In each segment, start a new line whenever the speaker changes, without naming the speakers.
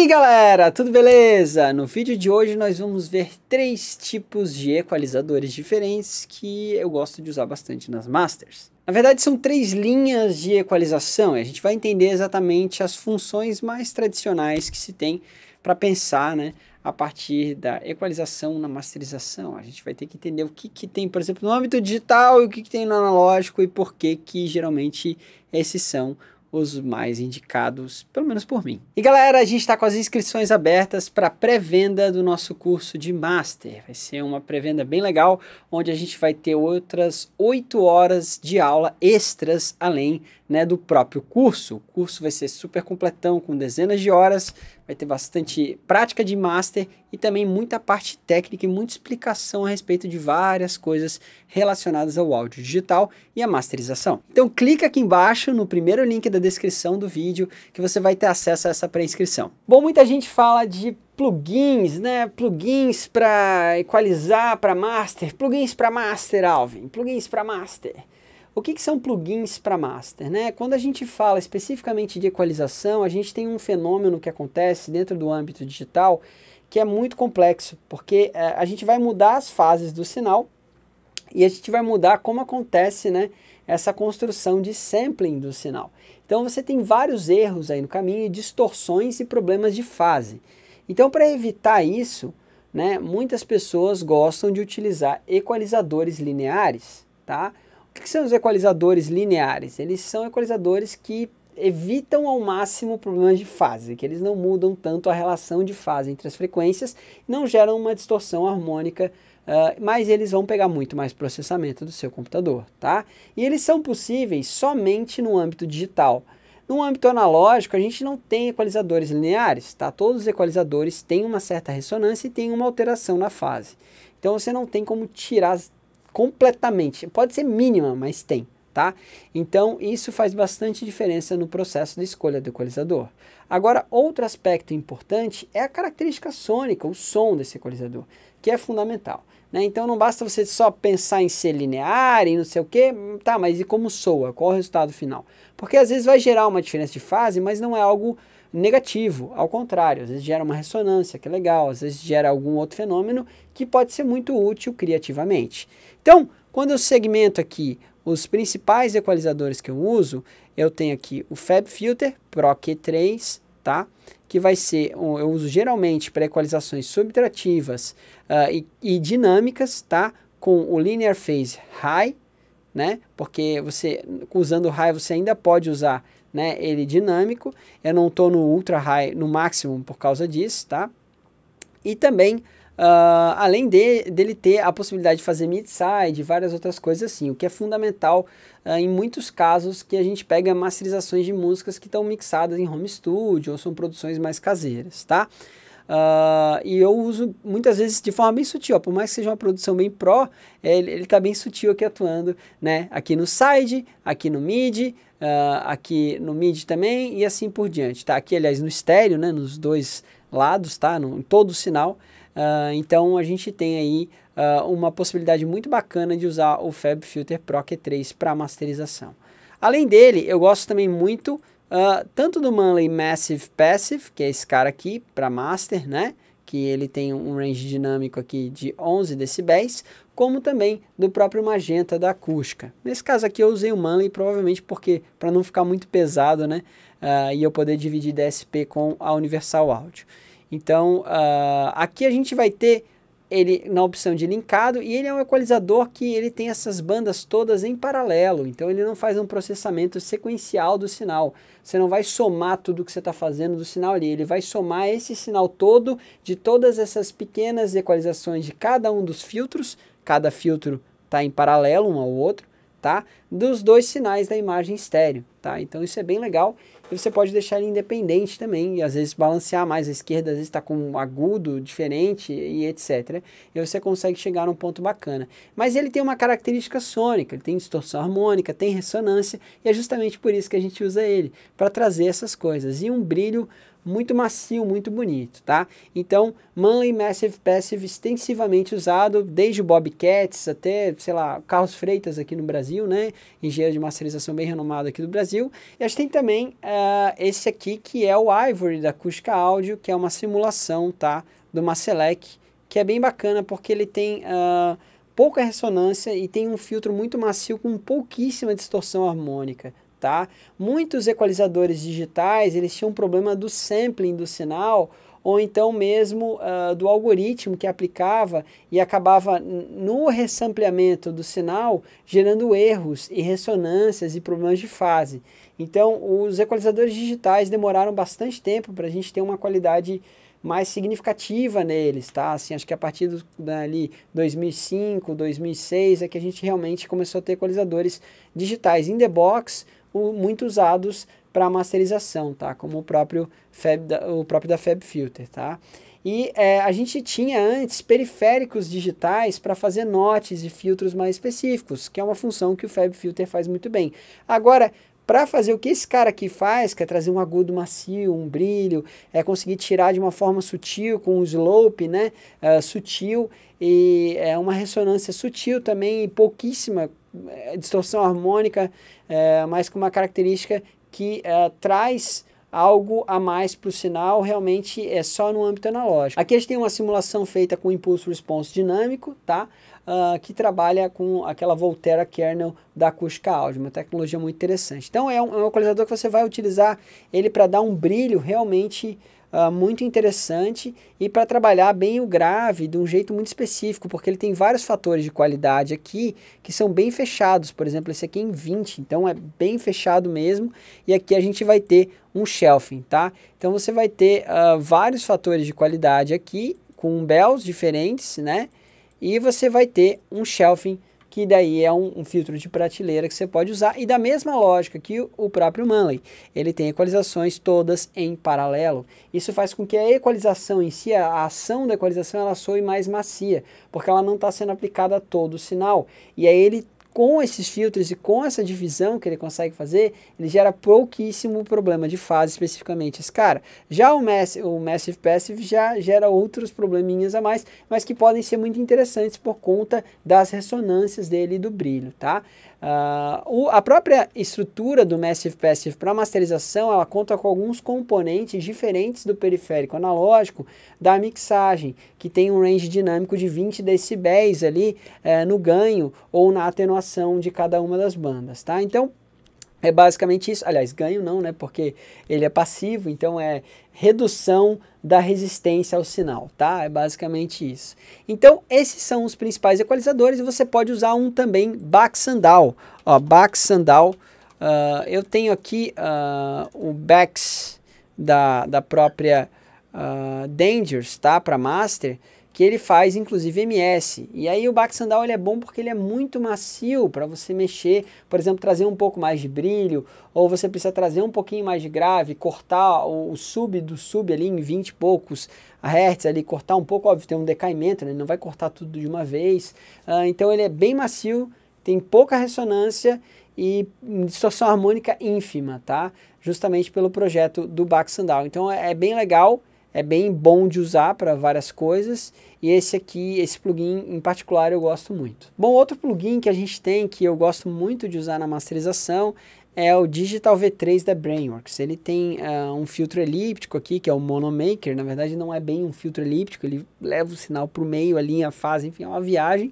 aí galera, tudo beleza? No vídeo de hoje nós vamos ver três tipos de equalizadores diferentes que eu gosto de usar bastante nas masters. Na verdade são três linhas de equalização e a gente vai entender exatamente as funções mais tradicionais que se tem para pensar né, a partir da equalização na masterização. A gente vai ter que entender o que, que tem, por exemplo, no âmbito digital e o que, que tem no analógico e por que, que geralmente esses são os mais indicados, pelo menos por mim. E galera, a gente está com as inscrições abertas para pré-venda do nosso curso de Master. Vai ser uma pré-venda bem legal, onde a gente vai ter outras oito horas de aula extras, além né, do próprio curso. O curso vai ser super completão, com dezenas de horas, vai ter bastante prática de Master e também muita parte técnica e muita explicação a respeito de várias coisas relacionadas ao áudio digital e à masterização. Então clica aqui embaixo no primeiro link da descrição do vídeo que você vai ter acesso a essa pré-inscrição. Bom, muita gente fala de plugins, né? Plugins para equalizar para master, plugins para master, Alvin, plugins para master. O que, que são plugins para master? Né? Quando a gente fala especificamente de equalização, a gente tem um fenômeno que acontece dentro do âmbito digital que é muito complexo, porque é, a gente vai mudar as fases do sinal e a gente vai mudar como acontece né, essa construção de sampling do sinal. Então você tem vários erros aí no caminho, distorções e problemas de fase. Então para evitar isso, né, muitas pessoas gostam de utilizar equalizadores lineares, tá? O que são os equalizadores lineares? Eles são equalizadores que evitam ao máximo problemas de fase, que eles não mudam tanto a relação de fase entre as frequências, não geram uma distorção harmônica ah, mas eles vão pegar muito mais processamento do seu computador, tá? E eles são possíveis somente no âmbito digital. No âmbito analógico, a gente não tem equalizadores lineares, tá? Todos os equalizadores têm uma certa ressonância e têm uma alteração na fase. Então você não tem como tirar completamente, pode ser mínima, mas tem, tá? Então, isso faz bastante diferença no processo de escolha do equalizador. Agora, outro aspecto importante é a característica sônica, o som desse equalizador, que é fundamental. Né? Então, não basta você só pensar em ser linear e não sei o que, tá, mas e como soa? Qual o resultado final? Porque às vezes vai gerar uma diferença de fase, mas não é algo negativo, ao contrário, às vezes gera uma ressonância, que é legal, às vezes gera algum outro fenômeno que pode ser muito útil criativamente. Então, quando eu segmento aqui os principais equalizadores que eu uso, eu tenho aqui o Fab Filter Pro Q3, tá? Que vai ser, eu uso geralmente para equalizações subtrativas uh, e, e dinâmicas, tá? Com o Linear Phase High, né? Porque você usando o high você ainda pode usar, né, ele dinâmico. Eu não estou no ultra high, no máximo por causa disso, tá? E também Uh, além de, dele ter a possibilidade de fazer mid-side, várias outras coisas assim, o que é fundamental uh, em muitos casos que a gente pega masterizações de músicas que estão mixadas em home studio ou são produções mais caseiras, tá? Uh, e eu uso muitas vezes de forma bem sutil, ó, por mais que seja uma produção bem pró, ele está bem sutil aqui atuando, né? Aqui no side, aqui no mid, uh, aqui no mid também e assim por diante, tá? Aqui, aliás, no estéreo, né? Nos dois lados, tá? No, em todo o sinal. Uh, então a gente tem aí uh, uma possibilidade muito bacana de usar o FabFilter Pro Q3 para masterização. Além dele, eu gosto também muito uh, tanto do Manley Massive Passive, que é esse cara aqui para master, né? Que ele tem um range dinâmico aqui de 11 decibéis, como também do próprio Magenta da acústica. Nesse caso aqui eu usei o Manley provavelmente porque para não ficar muito pesado, né? Uh, e eu poder dividir DSP com a Universal Audio. Então, uh, aqui a gente vai ter ele na opção de linkado e ele é um equalizador que ele tem essas bandas todas em paralelo, então ele não faz um processamento sequencial do sinal. Você não vai somar tudo que você está fazendo do sinal ali, ele vai somar esse sinal todo de todas essas pequenas equalizações de cada um dos filtros, cada filtro está em paralelo um ao outro, tá? Dos dois sinais da imagem estéreo, tá? Então isso é bem legal. E você pode deixar ele independente também, e às vezes balancear mais à esquerda, às vezes está com um agudo diferente e etc. E você consegue chegar num ponto bacana. Mas ele tem uma característica sônica, ele tem distorção harmônica, tem ressonância, e é justamente por isso que a gente usa ele, para trazer essas coisas. E um brilho muito macio, muito bonito, tá? Então, Manly Massive Passive extensivamente usado, desde Bobcats até, sei lá, Carlos Freitas aqui no Brasil, né? Engenheiro de masterização bem renomado aqui do Brasil. E a gente tem também uh, esse aqui que é o Ivory da Acústica Áudio, que é uma simulação, tá? Do Maselec, que é bem bacana porque ele tem... Uh, pouca ressonância e tem um filtro muito macio com pouquíssima distorção harmônica, tá? Muitos equalizadores digitais, eles tinham um problema do sampling do sinal, ou então mesmo uh, do algoritmo que aplicava e acabava no resampleamento do sinal gerando erros e ressonâncias e problemas de fase. Então, os equalizadores digitais demoraram bastante tempo para a gente ter uma qualidade mais significativa neles, tá? Assim, acho que a partir do, dali 2005, 2006 é que a gente realmente começou a ter equalizadores digitais in the box muito usados para masterização, tá? Como o próprio, Fab da, o próprio da Fab Filter, tá? E é, a gente tinha antes periféricos digitais para fazer notes e filtros mais específicos, que é uma função que o Fab Filter faz muito bem. Agora, para fazer o que esse cara aqui faz, que é trazer um agudo macio, um brilho, é conseguir tirar de uma forma sutil, com um slope né, uh, sutil, e é uma ressonância sutil também, e pouquíssima eh, distorção harmônica, é, mas com uma característica que é, traz algo a mais para o sinal, realmente é só no âmbito analógico. Aqui a gente tem uma simulação feita com impulso response dinâmico, tá? Uh, que trabalha com aquela Volterra Kernel da acústica áudio, uma tecnologia muito interessante. Então é um, é um equalizador que você vai utilizar ele para dar um brilho realmente uh, muito interessante e para trabalhar bem o grave de um jeito muito específico, porque ele tem vários fatores de qualidade aqui que são bem fechados. Por exemplo, esse aqui é em 20, então é bem fechado mesmo. E aqui a gente vai ter um shelving, tá? Então você vai ter uh, vários fatores de qualidade aqui com bells diferentes, né? E você vai ter um shelving diferente que daí é um, um, filtro de prateleira que você pode usar. E da mesma lógica que o, próprio Manley, ele tem equalizações todas em paralelo. Isso faz com que a equalização em si, a ação da equalização, ela soe mais macia, porque ela não está sendo aplicada a todo o sinal. E aí ele com esses filtros e com essa divisão que ele consegue fazer, ele gera pouquíssimo problema de fase especificamente. Esse cara, já o, Mass o Massive Passive já gera outros probleminhas a mais, mas que podem ser muito interessantes por conta das ressonâncias dele e do brilho, tá? Uh, o, a própria estrutura do Massive Passive para masterização, ela conta com alguns componentes diferentes do periférico analógico da mixagem, que tem um range dinâmico de 20 decibéis ali eh, no ganho ou na atenuação formação de cada uma das bandas, tá? Então, é basicamente isso. Aliás, ganho não, né? Porque ele é passivo, então é redução da resistência ao sinal, tá? É basicamente isso. Então, esses são os principais equalizadores e você pode usar um também back sandal. Ó, back sandal. Uh, eu tenho aqui uh, o backs da, da própria uh, Dangers, tá? Para master que ele faz inclusive MS. E aí o Bax sandal ele é bom porque ele é muito macio para você mexer, por exemplo, trazer um pouco mais de brilho, ou você precisa trazer um pouquinho mais de grave, cortar o, o sub do sub ali em 20 e poucos hertz ali, cortar um pouco, óbvio, tem um decaimento, né? ele não vai cortar tudo de uma vez. Uh, então ele é bem macio, tem pouca ressonância e distorção harmônica ínfima, tá? Justamente pelo projeto do Bax Sandal. Então é, é bem legal é bem bom de usar para várias coisas e esse aqui, esse plugin em particular eu gosto muito. Bom, outro plugin que a gente tem que eu gosto muito de usar na masterização é o Digital V3 da Brainworks. Ele tem uh, um filtro elíptico aqui, que é o Monomaker. Na verdade, não é bem um filtro elíptico, ele leva o sinal para o meio, a linha, a fase, enfim, é uma viagem.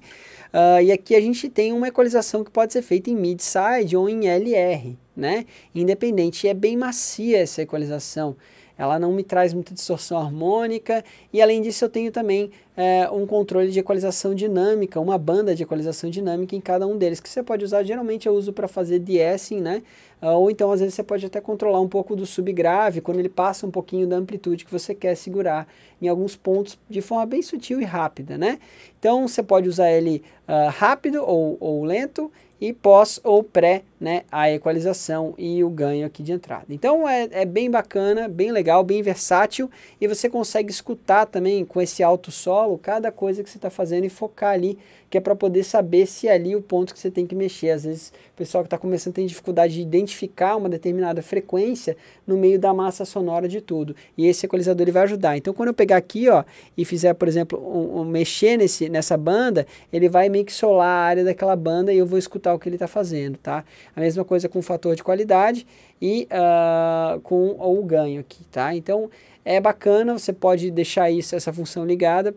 Uh, e aqui a gente tem uma equalização que pode ser feita em mid-side ou em LR, né? Independente. E é bem macia essa equalização ela não me traz muita distorção harmônica e além disso eu tenho também é, um controle de equalização dinâmica, uma banda de equalização dinâmica em cada um deles, que você pode usar, geralmente eu uso para fazer de-essing, né? Ah, ou então, às vezes, você pode até controlar um pouco do subgrave, quando ele passa um pouquinho da amplitude que você quer segurar em alguns pontos de forma bem sutil e rápida, né? Então, você pode usar ele uh, rápido ou, ou lento, e pós ou pré, né, a equalização e o ganho aqui de entrada. Então é, é, bem bacana, bem legal, bem versátil e você consegue escutar também com esse alto sol intervalo, cada coisa que você está fazendo e focar ali, que é para poder saber se é ali o ponto que você tem que mexer. Às vezes o pessoal que está começando tem dificuldade de identificar uma determinada frequência no meio da massa sonora de tudo. E esse equalizador ele vai ajudar. Então quando eu pegar aqui ó, e fizer, por exemplo, um, um mexer nesse, nessa banda, ele vai meio que solar a área daquela banda e eu vou escutar o que ele está fazendo. Tá? A mesma coisa com o fator de qualidade e uh, com o ganho aqui. Tá? Então é bacana, você pode deixar isso, essa função ligada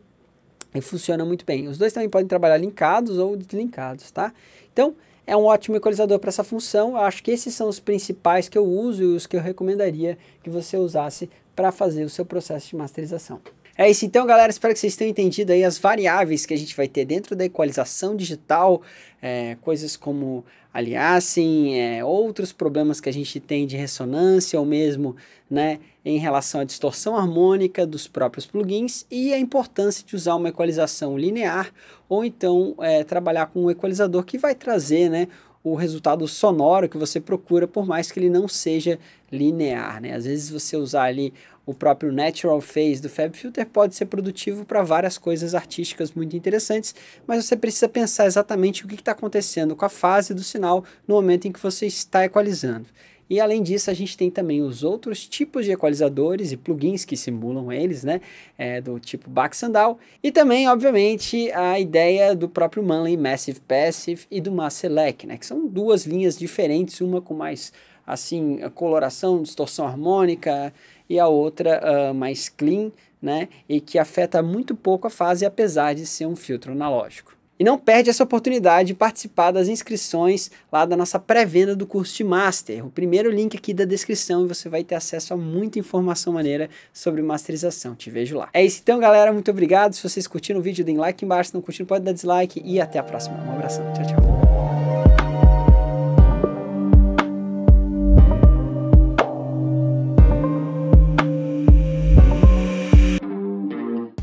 e funciona muito bem. Os dois também podem trabalhar linkados ou deslinkados, tá? Então, é um ótimo equalizador para essa função. Eu acho que esses são os principais que eu uso e os que eu recomendaria que você usasse para fazer o seu processo de masterização. É isso então, galera. Espero que vocês tenham entendido aí as variáveis que a gente vai ter dentro da equalização digital, é, coisas como aliás, é, outros problemas que a gente tem de ressonância ou mesmo né, em relação à distorção harmônica dos próprios plugins e a importância de usar uma equalização linear ou então é, trabalhar com um equalizador que vai trazer né, o resultado sonoro que você procura, por mais que ele não seja linear, né? Às vezes você usar ali o próprio natural phase do FabFilter pode ser produtivo para várias coisas artísticas muito interessantes, mas você precisa pensar exatamente o que está acontecendo com a fase do sinal no momento em que você está equalizando. E além disso, a gente tem também os outros tipos de equalizadores e plugins que simulam eles, né? É, do tipo Back Sandal. E também, obviamente, a ideia do próprio Manley Massive Passive e do Mass Select, né? Que são duas linhas diferentes, uma com mais assim, coloração, distorção harmônica e a outra uh, mais clean, né? E que afeta muito pouco a fase, apesar de ser um filtro analógico. E não perde essa oportunidade de participar das inscrições lá da nossa pré-venda do curso de Master. O primeiro link aqui da descrição e você vai ter acesso a muita informação maneira sobre masterização. Te vejo lá. É isso então, galera. Muito obrigado. Se vocês curtiram o vídeo, deem like embaixo. Se não curtiram, pode dar dislike. E até a próxima. Um abração. Tchau, tchau.